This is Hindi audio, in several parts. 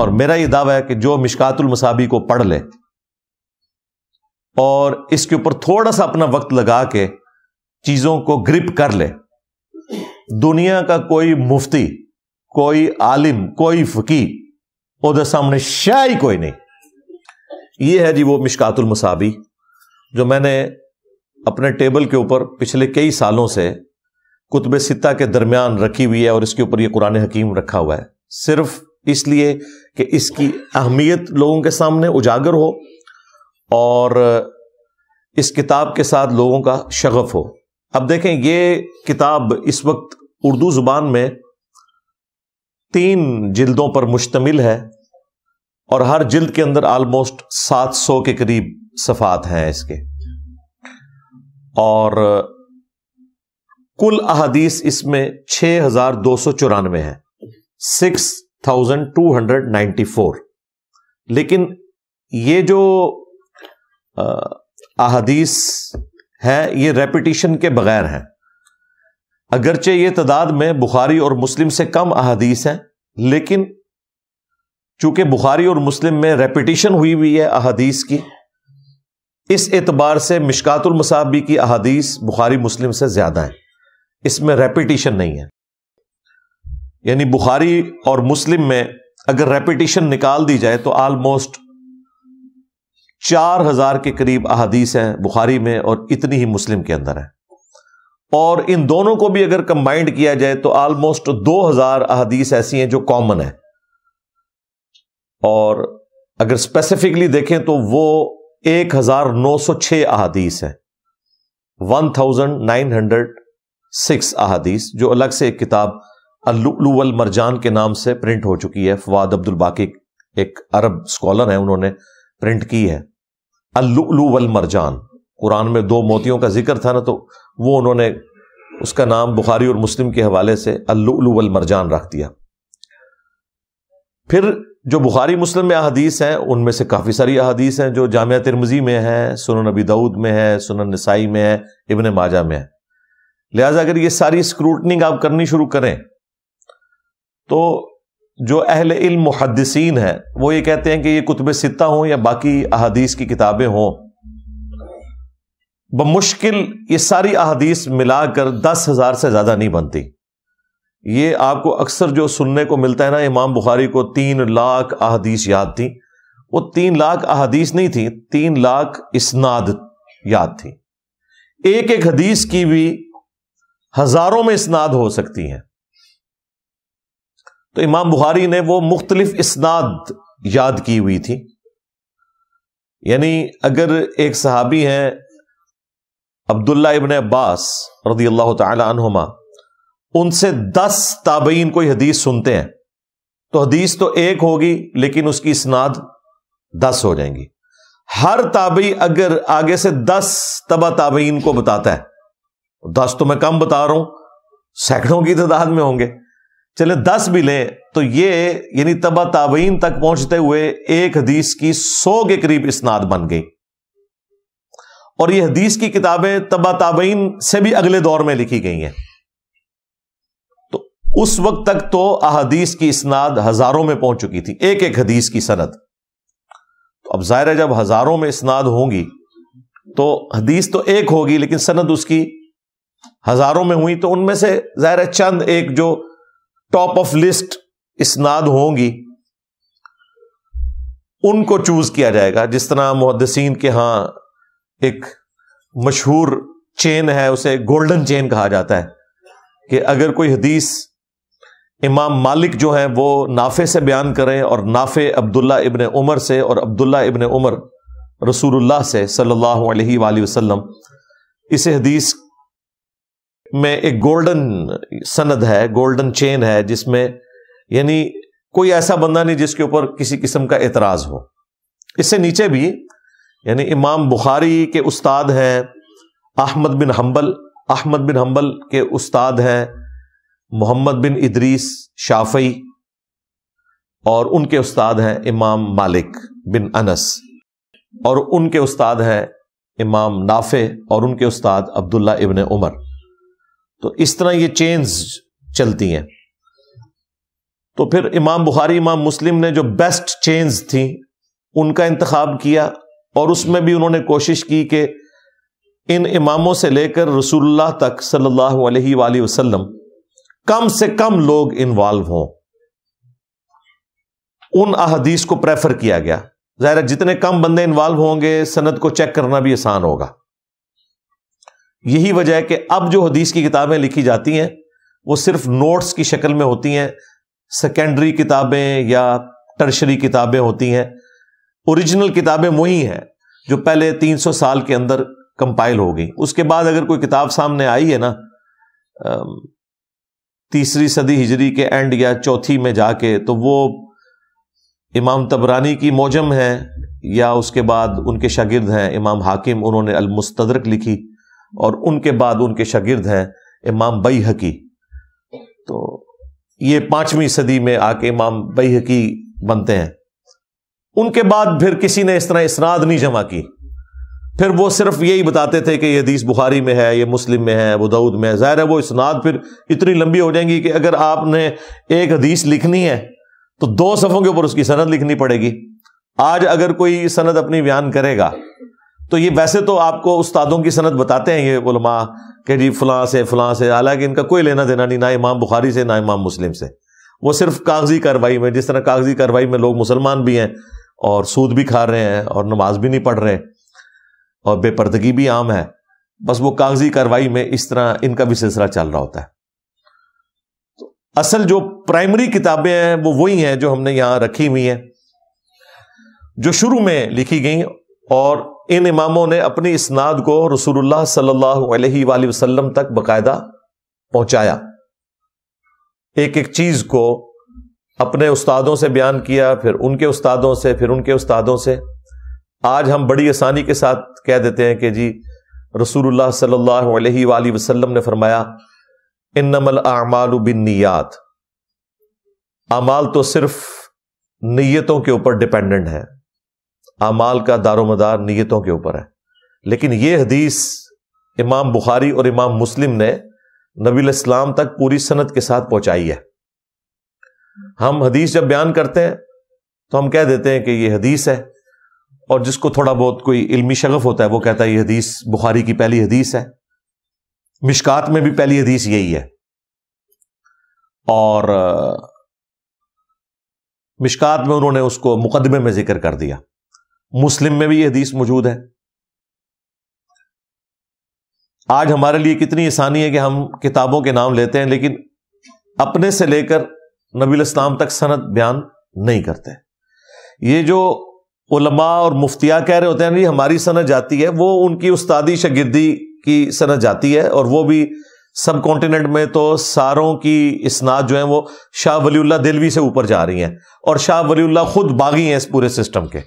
और मेरा यह दावा है कि जो मिशकातुल मसाबी को पढ़ ले और इसके ऊपर थोड़ा सा अपना वक्त लगा के चीजों को ग्रिप कर ले दुनिया का कोई मुफ्ती कोई आलिम कोई फकी उधर सामने शाय कोई नहीं यह है जी वो मिशकातुल मसाबी जो मैंने अपने टेबल के ऊपर पिछले कई सालों से कुतब सित्ता के दरमियान रखी हुई है और इसके ऊपर ये कुरान हकीम रखा हुआ है सिर्फ इसलिए कि इसकी अहमियत लोगों के सामने उजागर हो और इस किताब के साथ लोगों का शगफ हो अब देखें ये किताब इस वक्त उर्दू ज़ुबान में तीन जिल्दों पर मुश्तमिल है और हर जिल्द के अंदर आलमोस्ट 700 के करीब सफ़ात हैं इसके और कुल अहादीस इसमें छह हजार दो सौ चौरानवे हैं six thousand two hundred ninety four लेकिन ये जो अहदीस है ये रेपिटेशन के बगैर है अगरचे ये तादाद में बुखारी और मुस्लिम से कम अहदीस है लेकिन चूंकि बुखारी और मुस्लिम में रेपिटेशन हुई हुई है अहदीस की इस एतबार से मिशकातुल मसाबी की अहदीस बुखारी मुस्लिम से ज्यादा है इसमें रेपिटेशन नहीं है यानी बुखारी और मुस्लिम में अगर रेपिटेशन निकाल दी जाए तो ऑलमोस्ट चार हजार के करीब अहादीस हैं बुखारी में और इतनी ही मुस्लिम के अंदर है और इन दोनों को भी अगर कंबाइंड किया जाए तो ऑलमोस्ट दो हजार अहादीस ऐसी हैं जो कॉमन है और अगर स्पेसिफिकली देखें तो वो एक हजार नौ सौ छह अहादीस है one thousand nine hundred six अहादीस जो अलग से एक किताब अल्लू अल मरजान के नाम से प्रिंट हो चुकी है फवाद अब्दुल बाकी एक अरब स्कॉलर है उन्होंने प्रिंट की है अल्लू अल मरजान कुरान में दो मोतियों का जिक्र था ना तो वो उन्होंने उसका नाम बुखारी और मुस्लिम के हवाले से अल्लू अल मरजान रख दिया फिर जो बुखारी मुस्लिम में अहदीस हैं उनमें से काफ़ी सारी अहदीस हैं जो जामिया तिरमजी में है सुन नबी दाऊद में है सुन नसाई में है इबन माजा में है लिहाजा अगर ये सारी स्क्रूटनिंग आप करनी शुरू करें तो जो अहल इल्म मुहदसिन हैं वो ये कहते हैं कि ये कुतब सिता हो या बाकी अहादीस की किताबें हों बमुश्किल ये सारी अहादीस मिलाकर दस हज़ार से ज़्यादा नहीं बनती ये आपको अक्सर जो सुनने को मिलता है ना इमाम बुखारी को तीन लाख अहादीस याद थी वो तीन लाख अहादीस नहीं थी तीन लाख इसनाद याद थी एक एक हदीस की भी हज़ारों में इसनाद हो सकती हैं तो इमाम बुखारी ने वो मुख्तलिफ इसनाद याद की हुई थी यानी अगर एक सहाबी हैं अब्दुल्ला इबन अब्बास रदी अल्लाह तुमा उनसे दस ताबईन कोई हदीस सुनते हैं तो हदीस तो एक होगी लेकिन उसकी इसनाद दस हो जाएंगी हर ताबी अगर आगे से दस तबा ताबीन को बताता है दस तो मैं कम बता रहा हूं सैकड़ों की तादाद में होंगे चले दस भी लें तो ये यानी तबा ताबीन तक पहुंचते हुए एक हदीस की सौ के करीब इसनाद बन गई और ये हदीस की किताबें तबा ताबीन से भी अगले दौर में लिखी गई हैं तो उस वक्त तक तो अहदीस की इसनाद हजारों में पहुंच चुकी थी एक एक हदीस की सनद तो अब जाहिर है जब हजारों में इसनाद होंगी तो हदीस तो एक होगी लेकिन सनद उसकी हजारों में हुई तो उनमें से जाहिर है चंद एक जो टॉप ऑफ लिस्ट इसनाद होंगी उनको चूज किया जाएगा जिस तरह मुहदसिन के यहां एक मशहूर चेन है उसे गोल्डन चेन कहा जाता है कि अगर कोई हदीस इमाम मालिक जो है वो नाफे से बयान करें और नाफे अब्दुल्ला इबन उमर से और अब्दुल्ला इबन उमर रसूलुल्लाह से सल्लल्लाहु अलैहि वसल्लम इसे हदीस में एक गोल्डन सनद है गोल्डन चेन है जिसमें यानी कोई ऐसा बंदा नहीं जिसके ऊपर किसी किस्म का एतराज हो इससे नीचे भी यानी इमाम बुखारी के उस्ताद हैं Ahmad bin Hanbal Ahmad bin Hanbal के उस्ताद हैं मोहम्मद बिन इदरीस शाफई और उनके उस्ताद हैं इमाम मालिक बिन अनस और उनके उस्ताद हैं इमाम नाफे और उनके उस्ताद अब्दुल्ला इबन उमर तो इस तरह ये चेन्स चलती हैं तो फिर इमाम बुखारी इमाम मुस्लिम ने जो बेस्ट चेन्स थी उनका इंतखब किया और उसमें भी उन्होंने कोशिश की कि इन इमामों से लेकर रसूलुल्लाह तक सल्लल्लाहु अलैहि वसल्लम कम से कम लोग इन्वॉल्व हों उन अहदीस को प्रेफर किया गया ज़ाहिर जितने कम बंदे इन्वॉल्व होंगे सनत को चेक करना भी आसान होगा यही वजह है कि अब जो हदीस की किताबें लिखी जाती हैं वो सिर्फ नोट्स की शक्ल में होती हैं सेकेंडरी किताबें या टर्शरी किताबें होती हैं ओरिजिनल किताबें वही हैं जो पहले 300 साल के अंदर कंपाइल हो गई उसके बाद अगर कोई किताब सामने आई है ना तीसरी सदी हिजरी के एंड या चौथी में जाके तो वो इमाम तबरानी की मौजम है या उसके बाद उनके शागिर्द हैं इमाम हाकिम उन्होंने अलमुस्तदरक लिखी और उनके बाद उनके शगिर्द हैं इमाम बई हकी तो ये पांचवीं सदी में आके इमाम बई हकी बनते हैं उनके बाद फिर किसी ने इस तरह इसनाद नहीं जमा की फिर वो सिर्फ यही बताते थे कि ये हदीस बुखारी में है ये मुस्लिम में है वो दाऊद में है ज़ाहिर है वो इसनाद फिर इतनी लंबी हो जाएंगी कि अगर आपने एक हदीस लिखनी है तो दो सफ़ों के ऊपर उसकी सनद लिखनी पड़ेगी आज अगर कोई सनद अपनी बयान करेगा तो ये वैसे तो आपको उस्तादों की सनत बताते हैं ये उलमा कि जी फलां से फलां से हालांकि इनका कोई लेना देना नहीं ना इमाम बुखारी से ना इमाम मुस्लिम से वो सिर्फ कागजी कार्रवाई में जिस तरह कागजी कार्रवाई में लोग मुसलमान भी हैं और सूद भी खा रहे हैं और नमाज भी नहीं पढ़ रहे और बेपर्दगी भी आम है बस वो कागजी कार्रवाई में इस तरह इनका भी सिलसिला चल रहा होता है तो असल जो प्राइमरी किताबें हैं वो वही हैं जो हमने यहां रखी हुई हैं जो शुरू में लिखी गई और इन इमामों ने अपनी इसनाद को रसूलुल्लाह सल्लल्लाहु अलैहि वसल्लम तक बकायदा पहुंचाया एक एक चीज को अपने उस्तादों से बयान किया फिर उनके उस्तादों से फिर उनके उस्तादों से आज हम बड़ी आसानी के साथ कह देते हैं कि जी रसूलुल्लाह सल्लल्लाहु अलैहि वसल्लम ने फरमाया इन नमल बिन नियात अमाल तो सिर्फ नीयतों के ऊपर डिपेंडेंट है अमाल का दारोमदार नीयतों के ऊपर है लेकिन यह हदीस इमाम बुखारी और इमाम मुस्लिम ने नबी इस्लाम तक पूरी सनत के साथ पहुंचाई है हम हदीस जब बयान करते हैं तो हम कह देते हैं कि यह हदीस है और जिसको थोड़ा बहुत कोई इलमी शगफ होता है वो कहता है यह हदीस बुखारी की पहली हदीस है मिशकात में भी पहली हदीस यही है और मिशकात में उन्होंने उसको मुकदमे में जिक्र कर दिया मुस्लिम में भी ये हदीस मौजूद है आज हमारे लिए कितनी आसानी है कि हम किताबों के नाम लेते हैं लेकिन अपने से लेकर नबी इस्लाम तक सनत बयान नहीं करते ये जो उलमा और मुफ्तिया कह रहे होते हैं जी हमारी सनत जाती है वो उनकी उस्तादी शगिर्दी की सनत जाती है और वो भी सब कॉन्टिनेंट में तो सारों की इसनाद जो है वो शाह वली दिलवी से ऊपर जा रही हैं और शाह वली खुद बागी हैं इस पूरे सिस्टम के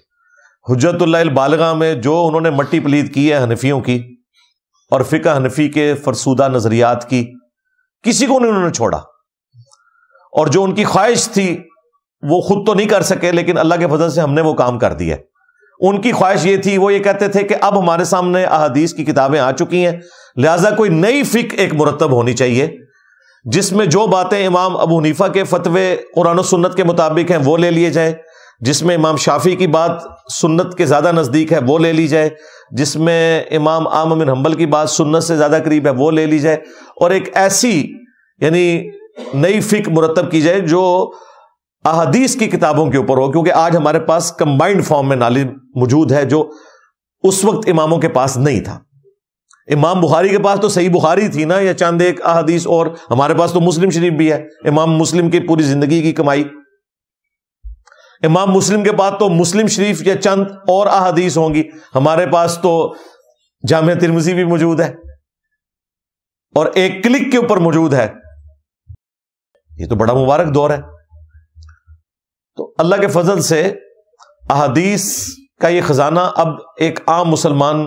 हजरत बालगा में जो उन्होंने मट्टी पलीद की है हनफियों की और फ़िका हनफी के फरसूदा नज़रियात की किसी को नहीं उन्होंने छोड़ा और जो उनकी ख्वाहिश थी वो खुद तो नहीं कर सके लेकिन अल्लाह के फजल से हमने वो काम कर दिया उनकी ख्वाहिश ये थी वो ये कहते थे कि अब हमारे सामने अहादीस की किताबें आ चुकी हैं लिहाजा कोई नई फ़िक एक मुरतब होनी चाहिए जिसमें जो बातें इमाम अबू हनीफा के फतवे कुरान सुन्नत के मुताबिक हैं वो ले लिए जाए जिसमें इमाम शाफी की बात सुन्नत के ज़्यादा नज़दीक है वो ले ली जाए जिसमें इमाम आम बिन हम्बल की बात सुन्नत से ज़्यादा करीब है वो ले ली जाए और एक ऐसी यानी नई फ़िक मुरतब की जाए जो अहदीस की किताबों के ऊपर हो क्योंकि आज हमारे पास कंबाइंड फॉर्म में नाली मौजूद है जो उस वक्त इमामों के पास नहीं था इमाम बुखारी के पास तो सही बुखारी थी ना या चांद एक अहदीस और हमारे पास तो मुस्लिम शरीफ भी है इमाम मुस्लिम की पूरी जिंदगी की कमाई इमाम मुस्लिम के पास तो मुस्लिम शरीफ या चंद और अहदीस होंगी हमारे पास तो जामिया तिरमजी भी मौजूद है और एक क्लिक के ऊपर मौजूद है ये तो बड़ा मुबारक दौर है तो अल्लाह के फजल से अहादीस का ये खजाना अब एक आम मुसलमान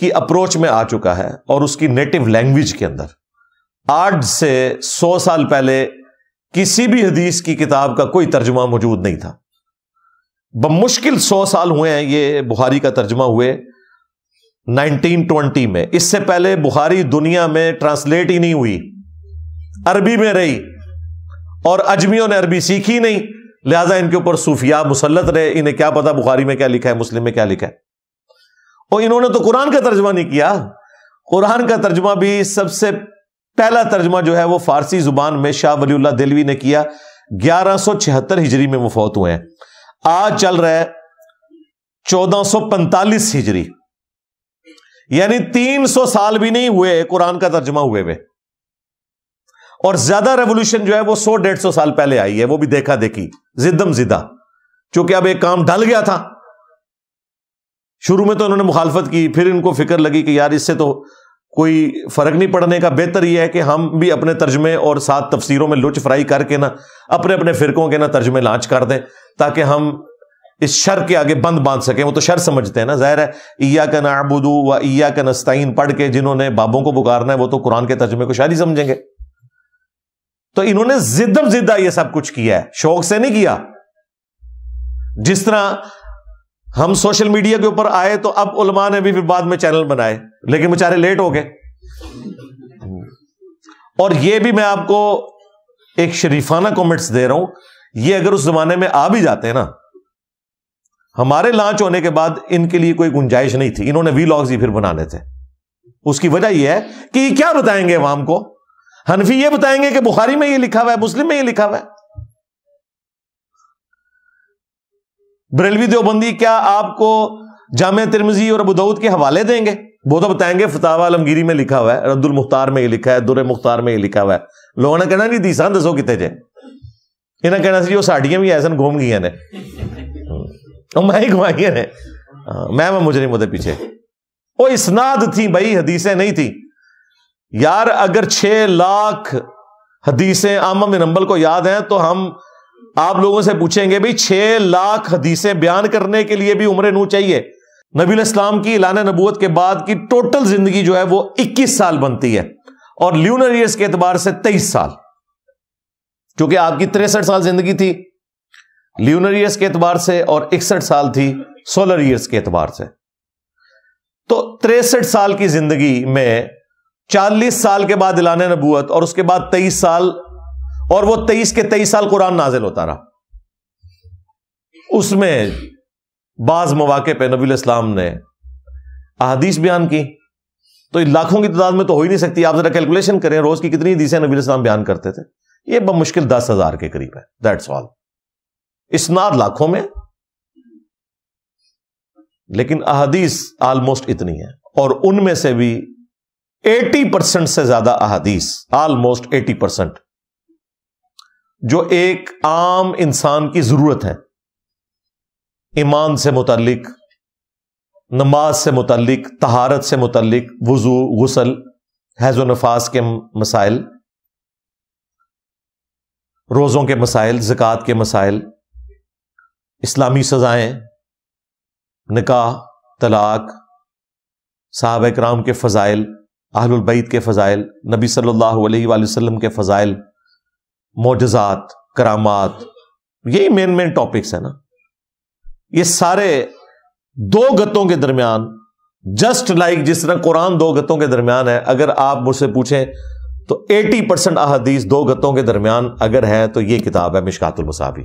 की अप्रोच में आ चुका है और उसकी नेटिव लैंग्वेज के अंदर आठ से सौ साल पहले किसी भी हदीस की किताब का कोई तर्जमा मौजूद नहीं था बमुश्किल सौ साल हुए हैं ये बुखारी का तर्जमा हुए 1920 में इससे पहले बुखारी दुनिया में ट्रांसलेट ही नहीं हुई अरबी में रही और अजमियों ने अरबी सीखी नहीं लिहाजा इनके ऊपर सूफिया मुसलत रहे इन्हें क्या पता बुखारी में क्या लिखा है मुस्लिम में क्या लिखा है और इन्होंने तो कुरान का तर्जमा नहीं किया कुरान का तर्जमा भी सबसे पहला तर्जमा जो है वो फारसी जुबान में शाह वलीउल्ला दिलवी ने किया 1176 हिजरी में मुफौत हुए हैं आज चल रहा है 1445 हिजरी यानी 300 साल भी नहीं हुए कुरान का तर्जमा हुए हुए और ज्यादा रेवोल्यूशन जो है वो 100 डेढ़ सौ साल पहले आई है वो भी देखा देखी जिदम जिदा चूंकि अब एक काम ढल गया था शुरू में तो इन्होंने मुखालफत की फिर इनको फिक्र लगी कि यार इससे तो कोई फ़र्क नहीं पड़ने का बेहतर यह है कि हम भी अपने तर्जमे और साथ तफसीरों में लुच फ्राई करके ना अपने अपने फ़िरकों के ना तर्जमे लांच कर दें ताकि हम इस शर के आगे बंद बांध सकें वो तो शर समझते हैं ना जाहिर है ईया का नाबुदू व ईया का नस्ताइन पढ़ के जिन्होंने बाबों को पुकारना है वो तो कुरान के तर्जमे को शायद ही समझेंगे तो इन्होंने जिद्दम जिद्दा यह सब कुछ किया है शौक से नहीं किया जिस तरह हम सोशल मीडिया के ऊपर आए तो अब उलमा ने भी फिर बाद में चैनल बनाए लेकिन बेचारे लेट हो गए और ये भी मैं आपको एक शरीफाना कमेंट्स दे रहा हूं ये अगर उस जमाने में आ भी जाते हैं ना हमारे लॉन्च होने के बाद इनके लिए कोई गुंजाइश नहीं थी इन्होंने वी लॉग्स ही फिर बनाने थे उसकी वजह यह है कि क्या बताएंगे अवाम को हनफी ये बताएंगे कि बुखारी में ये लिखा हुआ है मुस्लिम में ये लिखा हुआ है बरेलवी देवबंदी क्या आपको जाम तिरमजी और अबूदऊद के हवाले देंगे वो तो बताएंगे फतावा आलमगीरी में लिखा हुआ है रद्दुल मुख्तार में ये लिखा है दुरे मुख्तार में ये लिखा हुआ है लोगों ने कहना नहीं दीसा दसो कितने जे इन्हें कहना सी वो साड़ियां भी ऐसा घूम गई ने मैं ही घुमाइया ने हाँ, मैं मैं नहीं मुझे पीछे वो इसनाद थी भाई हदीसें नहीं थी यार अगर छह लाख हदीसें आम नंबल को याद हैं तो हम आप लोगों से पूछेंगे भाई छह लाख हदीसें बयान करने के लिए भी उम्र नू चाहिए नबी इस्लाम की लान नबूत के बाद की टोटल जिंदगी जो है वो 21 साल बनती है और ल्यूनर ईयर्स के एतबार से 23 साल क्योंकि आपकी तिरसठ साल जिंदगी थी ल्यूनर ईयर्स के एतबार से और इकसठ साल थी सोलर ईयर्स के एतबार से तो तिरसठ साल की जिंदगी में 40 साल के बाद इलान नबूत और उसके बाद तेईस साल और वह तेईस के तेईस साल कुरान नाजिल होता रहा उसमें बाज मौाक़े पर नबी इस्लाम ने अहदीस बयान की तो लाखों की तादाद में तो हो ही नहीं सकती आप जरा कैलकुलेशन करें रोज की कितनी हदीसें नबी इस्लाम बयान करते थे ये मुश्किल दस हजार के करीब है दैट्स ऑल इसनाद लाखों में लेकिन अहदीस आलमोस्ट इतनी है और उनमें से भी एटी परसेंट से ज्यादा अहदीस ऑलमोस्ट एटी परसेंट जो एक आम इंसान की जरूरत है ईमान से मुतलक नमाज से मुतलक तहारत से मुतलक वजू गसल हैज़ नफाज के मसाइल रोज़ों के मसाइल ज़क़़त के मसाइल इस्लामी सजाएं निका तलाक साहब कराम के फ़ज़ाइल आहलबैत के फ़ज़ाइल नबी सल्लल्लाहु अलैहि वसल्लम के फ़ज़ाइल मोजात कराम यही मेन मेन टॉपिक्स हैं ना ये सारे दो गतों के दरमियान जस्ट लाइक जिस तरह कुरान दो गतों के दरमियान है अगर आप मुझसे पूछें तो 80 परसेंट अहादीस दो गतों के दरमियान अगर है तो ये किताब है मिशकातुल जहर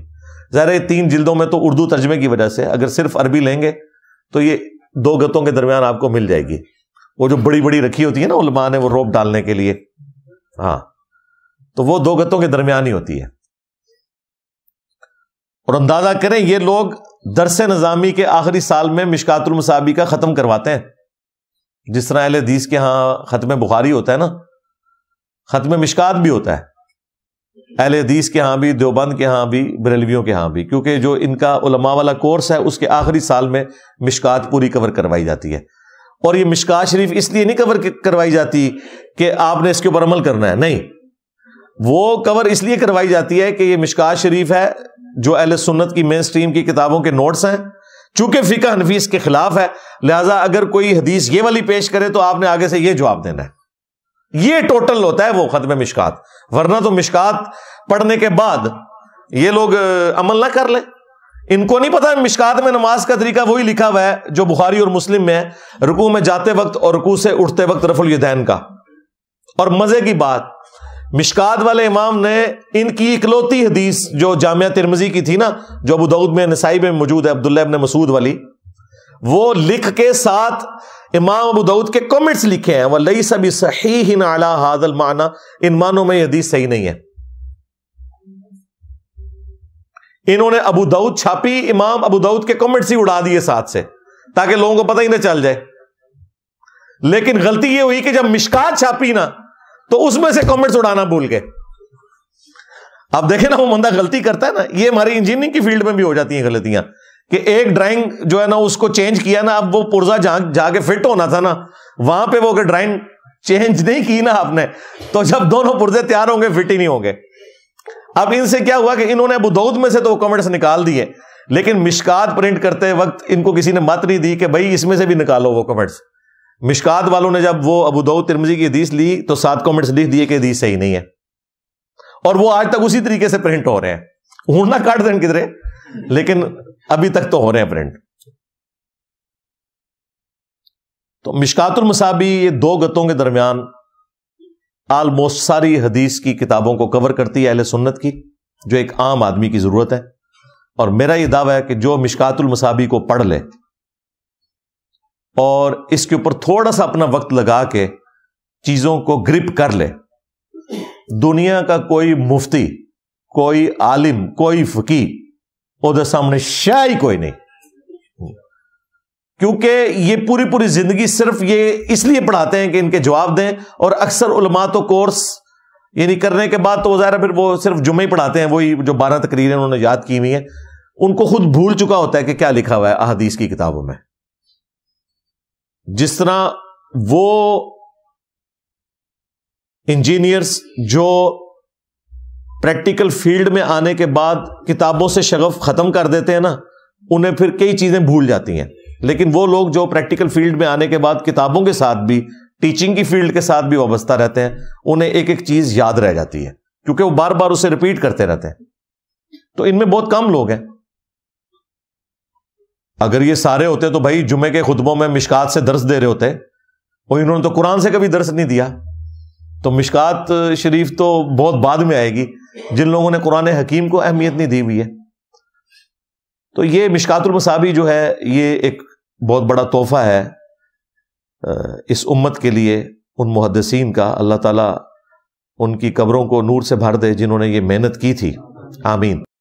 ज़ाहिर तीन जिल्दों में तो उर्दू तर्जमे की वजह से अगर सिर्फ अरबी लेंगे तो ये दो गतों के दरमियान आपको मिल जाएगी वो जो बड़ी बड़ी रखी होती है ना उलमा ने वो रोप डालने के लिए हाँ तो वो दो गतों के दरमियान ही होती है और अंदाजा करें ये लोग दरस नज़ामी के आखिरी साल में मिशकातुलमसाबी का ख़त्म करवाते हैं जिस तरह अहल के यहाँ ख़त्म बुखारी होता है ना ख़त्म मिशकात भी होता है अहल हदीस के यहां भी देवबंद के यहां भी बरेलवियों के यहां भी क्योंकि जो इनका उलमा वाला कोर्स है उसके आखिरी साल में मिशकात पूरी कवर करवाई जाती है और यह मिशकात शरीफ इसलिए नहीं कवर करवाई जाती कि आपने इसके ऊपर अमल करना है नहीं वो कवर इसलिए करवाई जाती है कि यह मिशकात शरीफ है जो अहल सुन्नत की मेन स्ट्रीम की किताबों के नोट्स हैं चूंकि फिका हनफी इसके खिलाफ है लिहाजा अगर कोई हदीस ये वाली पेश करे तो आपने आगे से ये जवाब देना है ये टोटल होता है वो खत्म मिशकात वरना तो मिशकात पढ़ने के बाद ये लोग अमल ना कर ले इनको नहीं पता मिशकात में नमाज का तरीका वही लिखा हुआ है जो बुखारी और मुस्लिम में है रुकू में जाते वक्त और रुकू से उठते वक्त रफुल युदैन का और मजे की बात मिशकात वाले इमाम ने इनकी इकलौती हदीस जो जामिया तिरमजी की थी ना जो अबू दाऊद में नसाई में मौजूद है अब्दुल्ला इब्न मसूद वाली वो लिख के साथ इमाम अबू दाऊद के कॉमेंट्स लिखे हैं वह लई सभी सही ही नाला हाजल माना इन मानों में हदीस सही नहीं है इन्होंने अबू दाऊद छापी इमाम अबू दाऊद के कॉमेंट्स ही उड़ा दिए साथ से ताकि लोगों को पता ही ना चल जाए लेकिन गलती ये हुई कि जब मिशकात छापी ना तो उसमें से कमेंट्स उड़ाना भूल गए अब देखे ना वो बंदा गलती करता है ना ये हमारी इंजीनियरिंग की फील्ड में भी हो जाती हैं गलतियां कि एक ड्राइंग जो है ना उसको चेंज किया ना अब वो पुर्जा जहां जाके फिट होना था ना वहां पे वो ड्राइंग चेंज नहीं की ना आपने तो जब दोनों पुर्जे तैयार होंगे फिट ही नहीं होंगे अब इनसे क्या हुआ कि इन्होंने बुधौद में से तो कमेंट्स निकाल दिए लेकिन मिशकात प्रिंट करते वक्त इनको किसी ने मत नहीं दी कि भाई इसमें से भी निकालो वो कमेंट्स मिशकात वालों ने जब वो अबूद तिरमजी की हदीस ली तो सात कमेंट्स लिख दिए कि हदीस सही नहीं है और वो आज तक उसी तरीके से प्रिंट हो रहे हैं ऊँडना काट दें किधरे लेकिन अभी तक तो हो रहे हैं प्रिंट तो मिशकातुल मसाबी ये दो गतों के दरमियान आलमोस्ट सारी हदीस की किताबों को कवर करती है अहल सुन्नत की जो एक आम आदमी की जरूरत है और मेरा यह दावा है कि जो मिशकातुल मसाबी को पढ़ ले और इसके ऊपर थोड़ा सा अपना वक्त लगा के चीजों को ग्रिप कर ले दुनिया का कोई मुफ्ती कोई आलिम कोई फकी उधर सामने शाही कोई नहीं क्योंकि ये पूरी पूरी जिंदगी सिर्फ ये इसलिए पढ़ाते हैं कि इनके जवाब दें और अक्सर उलमा तो कोर्स ये नहीं करने के बाद तो ज़ाहिर फिर वो सिर्फ जुम्मे ही पढ़ाते हैं वही जो बारह तकरीरें उन्होंने याद की हुई हैं उनको खुद भूल चुका होता है कि क्या लिखा हुआ है अहदीस की किताबों में जिस तरह वो इंजीनियर्स जो प्रैक्टिकल फील्ड में आने के बाद किताबों से शगफ खत्म कर देते हैं ना उन्हें फिर कई चीजें भूल जाती हैं लेकिन वो लोग जो प्रैक्टिकल फील्ड में आने के बाद किताबों के साथ भी टीचिंग की फील्ड के साथ भी वाबस्ता रहते हैं उन्हें एक एक चीज याद रह जाती है क्योंकि वो बार बार उसे रिपीट करते रहते हैं तो इनमें बहुत कम लोग हैं अगर ये सारे होते तो भाई जुमे के खुतबों में मिशकात से दर्श दे रहे होते और इन्होंने तो कुरान से कभी दर्श नहीं दिया तो मिशकात शरीफ तो बहुत बाद में आएगी जिन लोगों ने कुरान हकीम को अहमियत नहीं दी हुई है तो ये मिशकातुलमसाबी जो है ये एक बहुत बड़ा तोहफा है इस उम्मत के लिए उन मुहदसिन का अल्लाह ताला उनकी कब्रों को नूर से भर दे जिन्होंने ये मेहनत की थी आमीन